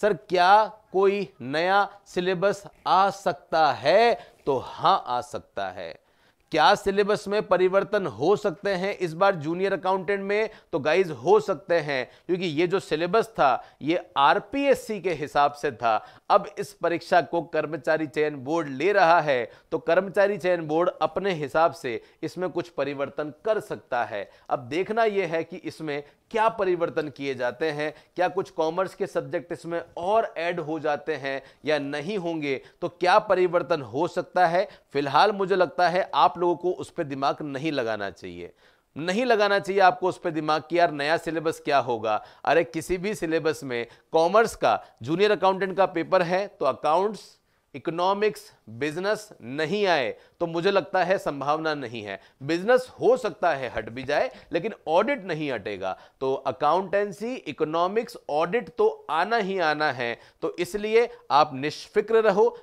sir क्या कोई नया सिलेबस आ सकता है तो हाँ आ सकता है क्या सिलेबस में परिवर्तन हो सकते हैं इस बार जूनियर अकाउंटेंट में तो गाइज हो सकते हैं क्योंकि ये जो सिलेबस था ये आरपीएससी के हिसाब से था अब इस परीक्षा को कर्मचारी चयन बोर्ड ले रहा है तो कर्मचारी चयन बोर्ड अपने हिसाब से इसमें कुछ परिवर्तन कर सकता है अब देखना यह है कि इसमें क्या परिवर्तन किए जाते हैं क्या कुछ कॉमर्स के सब्जेक्ट इसमें और ऐड हो जाते हैं या नहीं होंगे तो क्या परिवर्तन हो सकता है फिलहाल मुझे लगता है आप लोगों को उस पर दिमाग नहीं लगाना चाहिए नहीं लगाना चाहिए आपको उस पर दिमाग कि यार नया सिलेबस क्या होगा अरे किसी भी सिलेबस में कॉमर्स का जूनियर अकाउंटेंट का पेपर है तो अकाउंट्स इकोनॉमिक्स बिजनेस नहीं आए तो मुझे लगता है संभावना नहीं है बिजनेस हो सकता है हट भी जाए लेकिन ऑडिट नहीं हटेगा तो अकाउंटेंसी इकोनॉमिक्स ऑडिट तो आना ही आना है तो इसलिए आप निष्फिक्र रहो